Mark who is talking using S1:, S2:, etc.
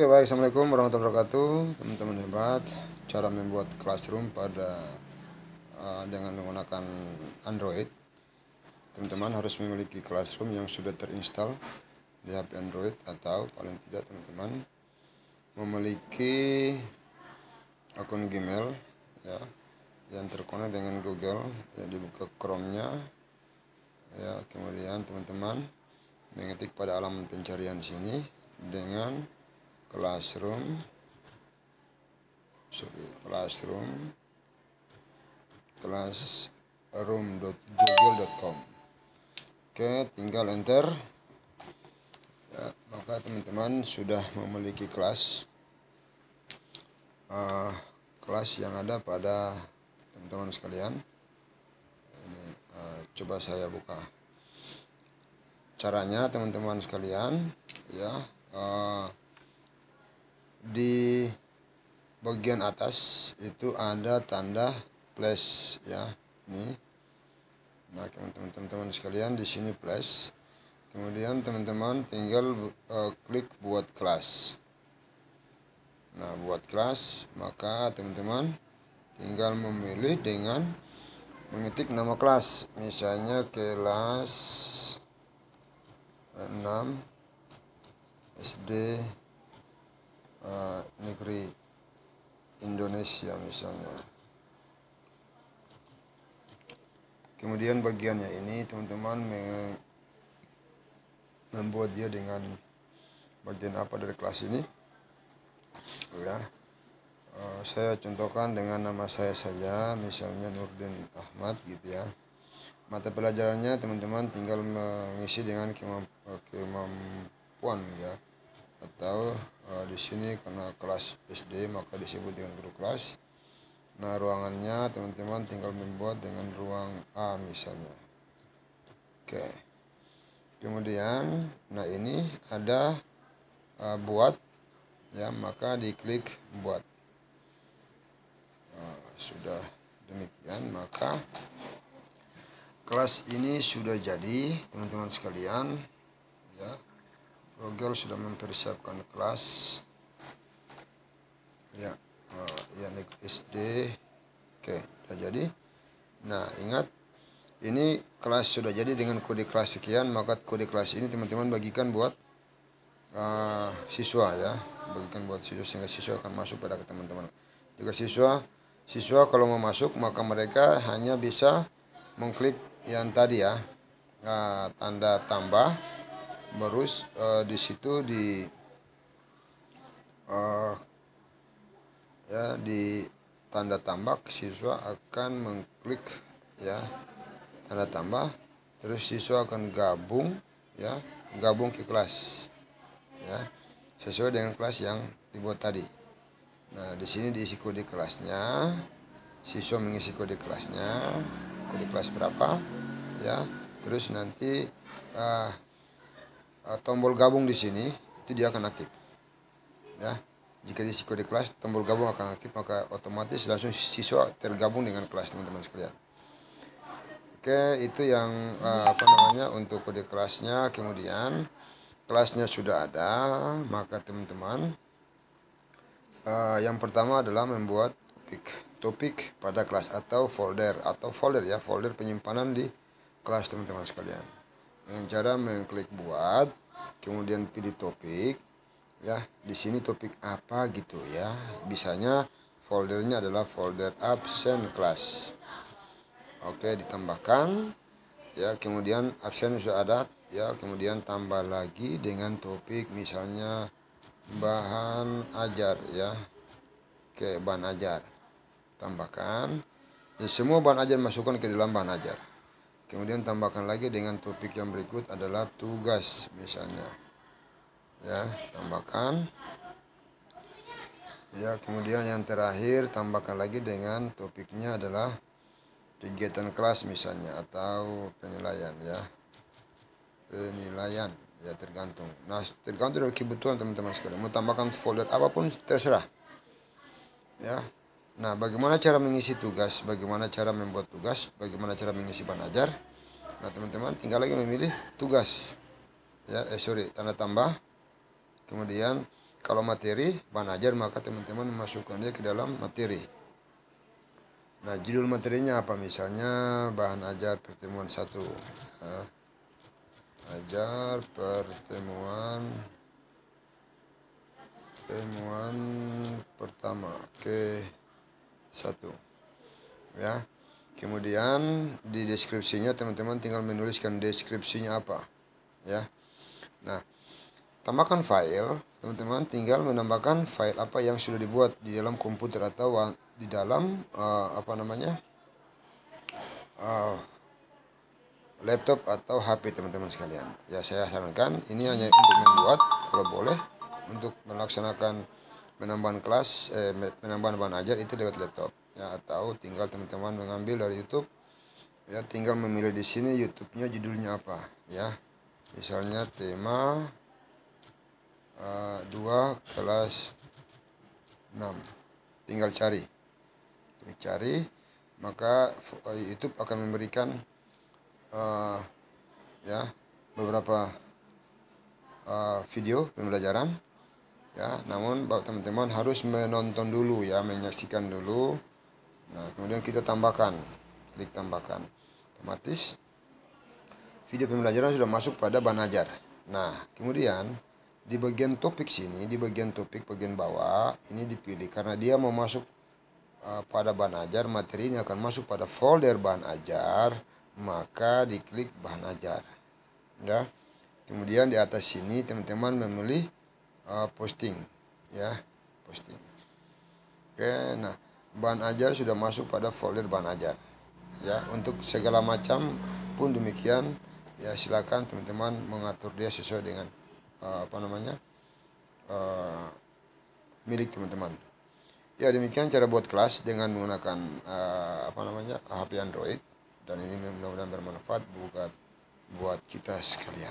S1: Oke baik Assalamualaikum warahmatullahi wabarakatuh teman-teman hebat cara membuat classroom pada uh, dengan menggunakan Android teman-teman harus memiliki classroom yang sudah terinstall di HP Android atau paling tidak teman-teman memiliki akun Gmail ya yang terkonek dengan Google ya dibuka Chrome-nya ya kemudian teman-teman mengetik pada alaman pencarian sini dengan classroom sorry classroom classroom.google.com oke tinggal enter ya, maka teman-teman sudah memiliki kelas uh, kelas yang ada pada teman-teman sekalian ini uh, coba saya buka caranya teman-teman sekalian ya uh, di bagian atas itu ada tanda plus ya ini nah teman-teman sekalian di sini plus kemudian teman-teman tinggal uh, klik buat kelas nah buat kelas maka teman-teman tinggal memilih dengan mengetik nama kelas misalnya kelas 6 SD uh, negeri Indonesia misalnya kemudian bagiannya ini teman-teman membuat dia dengan bagian apa dari kelas ini ya uh, saya contohkan dengan nama saya saja misalnya Nurdin Ahmad gitu ya mata pelajarannya teman-teman tinggal mengisi dengan kemampuan ya atau uh, di sini karena kelas SD maka disebut dengan guru kelas nah ruangannya teman-teman tinggal membuat dengan ruang A misalnya oke kemudian nah ini ada uh, buat ya maka diklik buat nah, sudah demikian maka kelas ini sudah jadi teman-teman sekalian ya Oh, Google sudah mempersiapkan kelas ya oh, ya SD oke sudah jadi nah ingat ini kelas sudah jadi dengan kode kelas sekian maka kode kelas ini teman-teman bagikan buat uh, siswa ya bagikan buat siswa sehingga siswa akan masuk pada ke teman-teman jika siswa siswa kalau mau masuk maka mereka hanya bisa mengklik yang tadi ya uh, tanda tambah terus uh, eh, di situ di uh, ya di tanda tambah siswa akan mengklik ya tanda tambah terus siswa akan gabung ya gabung ke kelas ya sesuai dengan kelas yang dibuat tadi nah di sini diisi kode kelasnya siswa mengisi kode kelasnya kode kelas berapa ya terus nanti uh, Eh, tombol gabung di sini itu dia akan aktif ya jika di kode kelas tombol gabung akan aktif maka otomatis langsung siswa tergabung dengan kelas teman-teman sekalian oke itu yang eh, apa namanya untuk kode kelasnya kemudian kelasnya sudah ada maka teman-teman eh, yang pertama adalah membuat topik topik pada kelas atau folder atau folder ya folder penyimpanan di kelas teman-teman sekalian dengan cara mengklik buat kemudian pilih topik ya di sini topik apa gitu ya bisanya foldernya adalah folder absen class oke ditambahkan ya kemudian absen sudah ada ya kemudian tambah lagi dengan topik misalnya bahan ajar ya oke bahan ajar tambahkan ya, semua bahan ajar masukkan ke dalam bahan ajar kemudian tambahkan lagi dengan topik yang berikut adalah tugas misalnya ya tambahkan ya kemudian yang terakhir tambahkan lagi dengan topiknya adalah kegiatan kelas misalnya atau penilaian ya penilaian ya tergantung nah tergantung dari kebutuhan teman-teman sekalian mau tambahkan folder apapun terserah ya Nah, bagaimana cara mengisi tugas, bagaimana cara membuat tugas, bagaimana cara mengisi panajar. Nah, teman-teman tinggal lagi memilih tugas. Ya, eh sorry, tanda tambah. Kemudian kalau materi panajar maka teman-teman memasukkannya ke dalam materi. Nah, judul materinya apa? Misalnya bahan ajar pertemuan satu. Nah, ajar pertemuan pertemuan pertama. Oke. Okay satu ya kemudian di deskripsinya teman-teman tinggal menuliskan deskripsinya apa ya nah tambahkan file teman-teman tinggal menambahkan file apa yang sudah dibuat di dalam komputer atau di dalam uh, apa namanya uh, laptop atau HP teman-teman sekalian ya saya sarankan ini hanya untuk membuat kalau boleh untuk melaksanakan penambahan kelas eh, penambahan bahan ajar itu lewat laptop ya atau tinggal teman-teman mengambil dari YouTube ya tinggal memilih di sini YouTube-nya judulnya apa ya misalnya tema uh, kelas 6 tinggal cari cari maka eh, YouTube akan memberikan uh, ya beberapa uh, video pembelajaran ya namun teman-teman harus menonton dulu ya menyaksikan dulu nah kemudian kita tambahkan klik tambahkan otomatis video pembelajaran sudah masuk pada bahan ajar. nah kemudian di bagian topik sini di bagian topik bagian bawah ini dipilih karena dia mau masuk uh, pada bahan materi ini akan masuk pada folder bahan ajar, maka diklik bahan ajar ya kemudian di atas sini teman-teman memilih uh, posting ya posting oke nah bahan ajar sudah masuk pada folder bahan ajar ya untuk segala macam pun demikian ya silakan teman-teman mengatur dia sesuai dengan uh, apa namanya uh, milik teman-teman ya demikian cara buat kelas dengan menggunakan uh, apa namanya HP Android dan ini mudah-mudahan bermanfaat buat buat kita sekalian.